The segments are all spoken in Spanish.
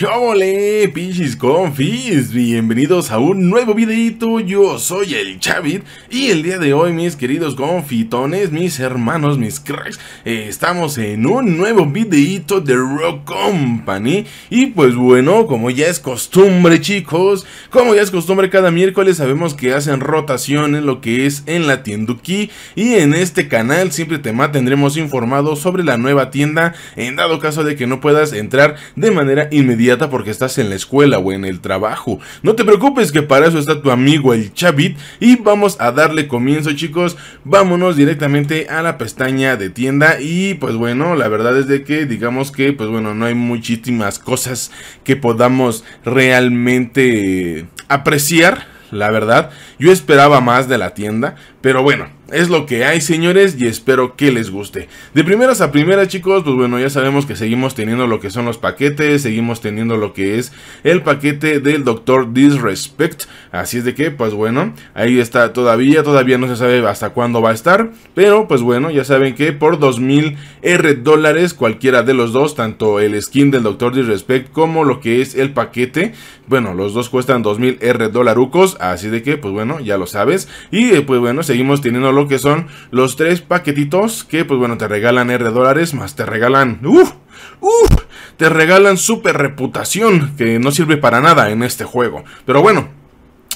¡Hola, pichis confis! Bienvenidos a un nuevo videito, yo soy el Chavit y el día de hoy mis queridos confitones, mis hermanos, mis cracks, eh, estamos en un nuevo videito de Rock Company y pues bueno, como ya es costumbre chicos, como ya es costumbre cada miércoles sabemos que hacen rotación en lo que es en la tienduki y en este canal siempre te mantendremos informado sobre la nueva tienda en dado caso de que no puedas entrar de manera inmediata porque estás en la escuela o en el trabajo. No te preocupes que para eso está tu amigo el Chavit y vamos a darle comienzo chicos. Vámonos directamente a la pestaña de tienda y pues bueno, la verdad es de que digamos que pues bueno, no hay muchísimas cosas que podamos realmente apreciar la verdad. Yo esperaba más de la tienda, pero bueno, es lo que hay señores y espero que les guste. De primeras a primeras chicos, pues bueno, ya sabemos que seguimos teniendo lo que son los paquetes, seguimos teniendo lo que es el paquete del Doctor Disrespect. Así es de que, pues bueno, ahí está todavía, todavía no se sabe hasta cuándo va a estar. Pero pues bueno, ya saben que por 2000 R dólares cualquiera de los dos, tanto el skin del Doctor Disrespect como lo que es el paquete, bueno, los dos cuestan 2000 R dolarucos, así de que, pues bueno, ya lo sabes. Y eh, pues bueno, seguimos teniendo lo que son los tres paquetitos que, pues bueno, te regalan R dólares, más te regalan... ¡Uf! ¡Uf! Te regalan super reputación que no sirve para nada en este juego. Pero bueno,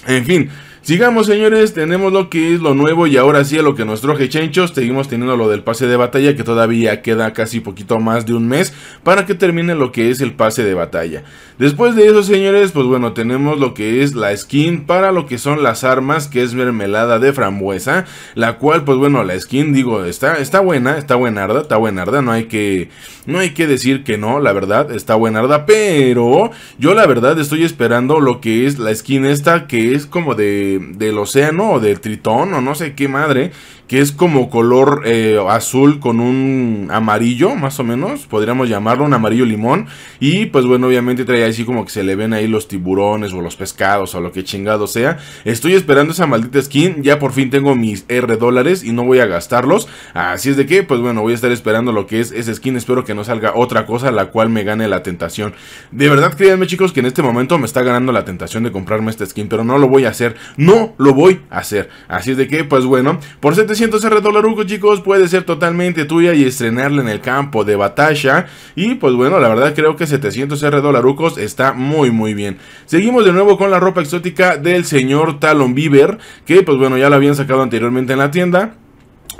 en fin, Sigamos, señores, tenemos lo que es lo nuevo y ahora sí a lo que nos troje Chenchos. Seguimos teniendo lo del pase de batalla que todavía queda casi poquito más de un mes para que termine lo que es el pase de batalla. Después de eso, señores, pues bueno, tenemos lo que es la skin para lo que son las armas, que es mermelada de frambuesa, la cual, pues bueno, la skin, digo, está, está buena, está buenarda, está buenarda, no hay que, no hay que decir que no, la verdad, está buenarda, pero yo la verdad estoy esperando lo que es la skin esta, que es como de del océano o del tritón o no sé qué madre que es como color eh, azul con un amarillo, más o menos, podríamos llamarlo, un amarillo limón. Y pues bueno, obviamente trae así como que se le ven ahí los tiburones o los pescados o lo que chingado sea. Estoy esperando esa maldita skin, ya por fin tengo mis R dólares y no voy a gastarlos. Así es de que, pues bueno, voy a estar esperando lo que es esa skin, espero que no salga otra cosa la cual me gane la tentación. De verdad, créanme chicos que en este momento me está ganando la tentación de comprarme esta skin, pero no lo voy a hacer, no lo voy a hacer. Así es de que, pues bueno, por 700 700R dolarucos, chicos, puede ser totalmente tuya y estrenarla en el campo de batalla. Y pues bueno, la verdad creo que 700 R dolarucos está muy, muy bien. Seguimos de nuevo con la ropa exótica del señor Talon Bieber que pues bueno, ya la habían sacado anteriormente en la tienda.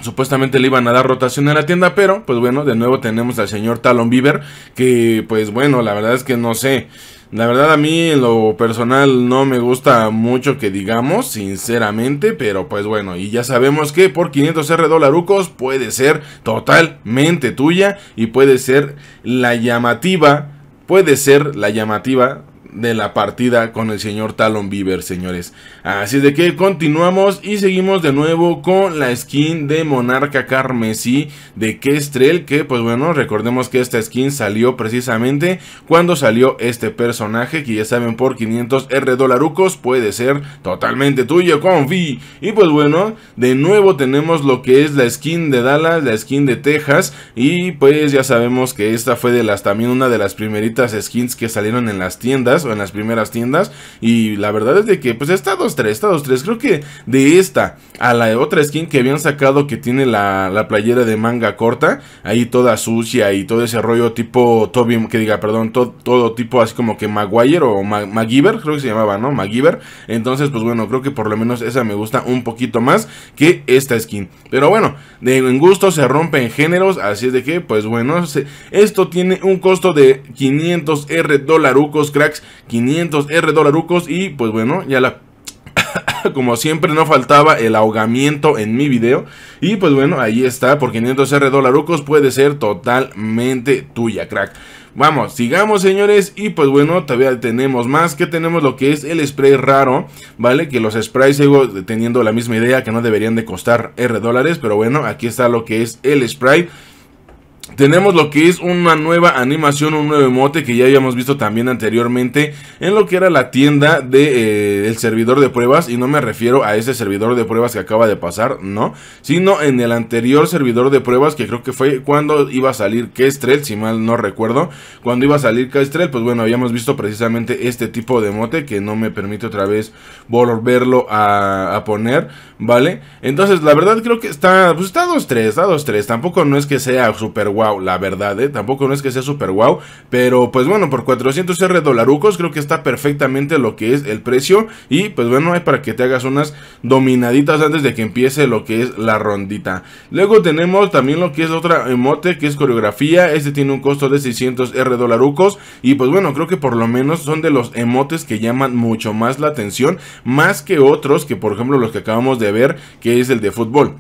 Supuestamente le iban a dar rotación en la tienda, pero pues bueno, de nuevo tenemos al señor Talon Bieber que pues bueno, la verdad es que no sé. La verdad a mí en lo personal no me gusta mucho que digamos, sinceramente, pero pues bueno, y ya sabemos que por 500R dolarucos puede ser totalmente tuya y puede ser la llamativa, puede ser la llamativa de la partida con el señor Talon Bieber, señores. Así de que continuamos y seguimos de nuevo con la skin de Monarca Carmesí de Kestrel, que pues bueno, recordemos que esta skin salió precisamente cuando salió este personaje, que ya saben por 500 R dolarucos puede ser totalmente tuyo, confi. Y pues bueno, de nuevo tenemos lo que es la skin de Dallas, la skin de Texas, y pues ya sabemos que esta fue de las también una de las primeritas skins que salieron en las tiendas o en las primeras tiendas. Y la verdad es de que, pues está 2-3, está 2-3. Creo que de esta a la otra skin que habían sacado que tiene la, la playera de manga corta, ahí toda sucia y todo ese rollo tipo Toby, que diga, perdón, todo tipo así como que Maguire o Maguire creo que se llamaba, ¿no? Maguire Entonces, pues bueno, creo que por lo menos esa me gusta un poquito más que esta skin. Pero bueno, de, en gusto se rompe en géneros, así es de que, pues bueno, esto tiene un costo de 500 R dolarucos, cracks. 500 R y pues bueno, ya la como siempre no faltaba el ahogamiento en mi video y pues bueno ahí está por 500 R puede ser totalmente tuya crack Vamos, sigamos señores y pues bueno, todavía tenemos más que tenemos lo que es el spray raro, ¿vale? Que los sprays sigo teniendo la misma idea que no deberían de costar R dólares, pero bueno, aquí está lo que es el spray tenemos lo que es una nueva animación, un nuevo emote que ya habíamos visto también anteriormente en lo que era la tienda del de, eh, servidor de pruebas. Y no me refiero a ese servidor de pruebas que acaba de pasar, no, sino en el anterior servidor de pruebas que creo que fue cuando iba a salir Kestrel, si mal no recuerdo. Cuando iba a salir Kestrel, pues bueno, habíamos visto precisamente este tipo de emote que no me permite otra vez volverlo a, poner, ¿vale? Entonces, la verdad creo que está, pues está 2-3, está 2-3. Tampoco no es que sea super guay la verdad, ¿eh? Tampoco no es que sea super guau, pero pues bueno, por 400 R dolarucos creo que está perfectamente lo que es el precio y pues bueno, hay para que te hagas unas dominaditas antes de que empiece lo que es la rondita. Luego tenemos también lo que es otra emote eh, que es coreografía, este tiene un costo de 600 R dolarucos y pues bueno, creo que por lo menos son de los emotes que llaman mucho más la atención, más que otros que por ejemplo los que acabamos de ver, que es el de fútbol.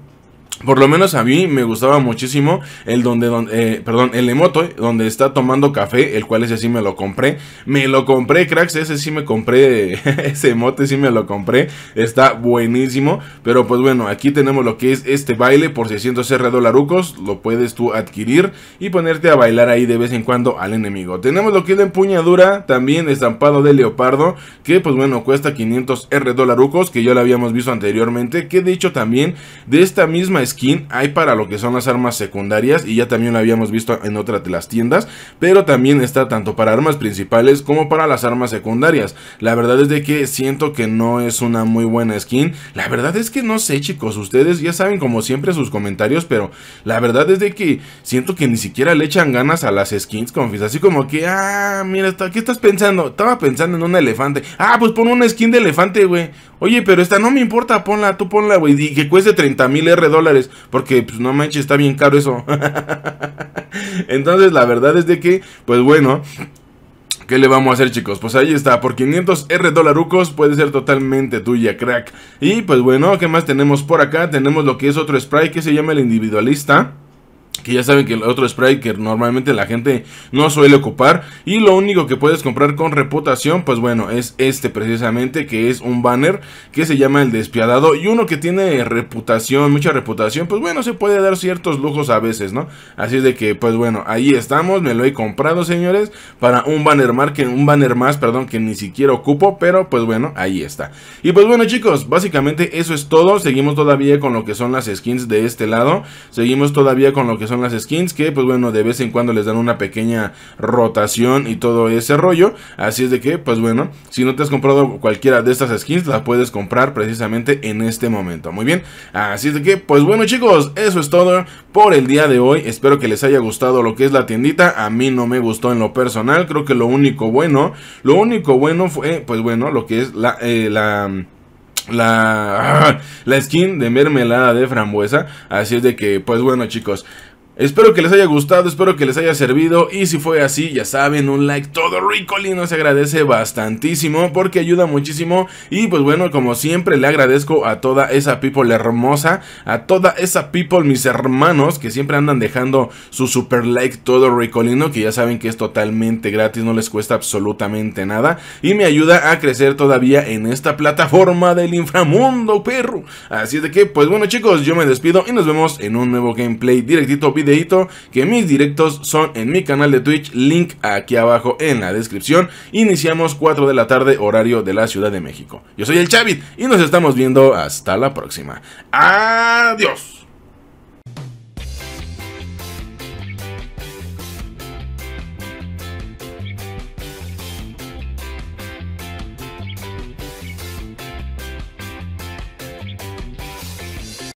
Por lo menos a mí me gustaba muchísimo el donde, donde eh, perdón, el emoto donde está tomando café, el cual ese sí me lo compré. Me lo compré, cracks, ese sí me compré, ese emote sí me lo compré. Está buenísimo, pero pues bueno, aquí tenemos lo que es este baile por 600 R dolarucos, lo puedes tú adquirir y ponerte a bailar ahí de vez en cuando al enemigo. Tenemos lo que es la empuñadura, también estampado de leopardo, que pues bueno, cuesta 500 R dolarucos, que ya lo habíamos visto anteriormente, que de hecho también de esta misma skin hay para lo que son las armas secundarias y ya también la habíamos visto en otras de las tiendas, pero también está tanto para armas principales como para las armas secundarias. La verdad es de que siento que no es una muy buena skin. La verdad es que no sé chicos, ustedes ya saben como siempre sus comentarios, pero la verdad es de que siento que ni siquiera le echan ganas a las skins, confis, así como que, ah, mira, ¿qué estás pensando? Estaba pensando en un elefante. Ah, pues pon una skin de elefante, güey. Oye, pero esta no me importa, ponla, tú ponla, güey, y que cueste 30 mil R dólares porque, pues no manches, está bien caro eso. Entonces, la verdad es de que, pues bueno. ¿Qué le vamos a hacer chicos? Pues ahí está, por 500 R dolarucos puede ser totalmente tuya, crack. Y pues bueno, ¿qué más tenemos por acá? Tenemos lo que es otro spray que se llama el individualista que ya saben que el otro spray que normalmente la gente no suele ocupar y lo único que puedes comprar con reputación pues bueno es este precisamente que es un banner que se llama el despiadado y uno que tiene reputación mucha reputación pues bueno se puede dar ciertos lujos a veces no así de que pues bueno ahí estamos me lo he comprado señores para un banner más un banner más perdón que ni siquiera ocupo pero pues bueno ahí está y pues bueno chicos básicamente eso es todo seguimos todavía con lo que son las skins de este lado seguimos todavía con lo que que son las skins, que pues bueno, de vez en cuando les dan una pequeña rotación y todo ese rollo. Así es de que, pues bueno, si no te has comprado cualquiera de estas skins, la puedes comprar precisamente en este momento. Muy bien, así es de que, pues bueno chicos, eso es todo por el día de hoy. Espero que les haya gustado lo que es la tiendita. A mí no me gustó en lo personal, creo que lo único bueno, lo único bueno fue, pues bueno, lo que es la... Eh, la la, ah, la skin de mermelada de frambuesa. Así es de que, pues bueno, chicos. Espero que les haya gustado, espero que les haya servido y si fue así, ya saben, un like todo rico se agradece bastantísimo porque ayuda muchísimo y pues bueno, como siempre le agradezco a toda esa people hermosa, a toda esa people mis hermanos que siempre andan dejando su super like todo ricolino. que ya saben que es totalmente gratis, no les cuesta absolutamente nada y me ayuda a crecer todavía en esta plataforma del inframundo, perro. Así de que pues bueno, chicos, yo me despido y nos vemos en un nuevo gameplay directito video que mis directos son en mi canal de Twitch, link aquí abajo en la descripción. Iniciamos 4 de la tarde, horario de la Ciudad de México. Yo soy el Chavit y nos estamos viendo hasta la próxima. Adiós.